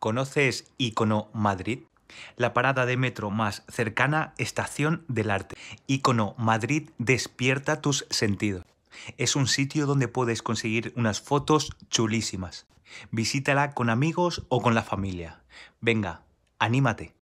¿Conoces Icono Madrid? La parada de metro más cercana, Estación del Arte. Icono Madrid despierta tus sentidos. Es un sitio donde puedes conseguir unas fotos chulísimas. Visítala con amigos o con la familia. Venga, anímate.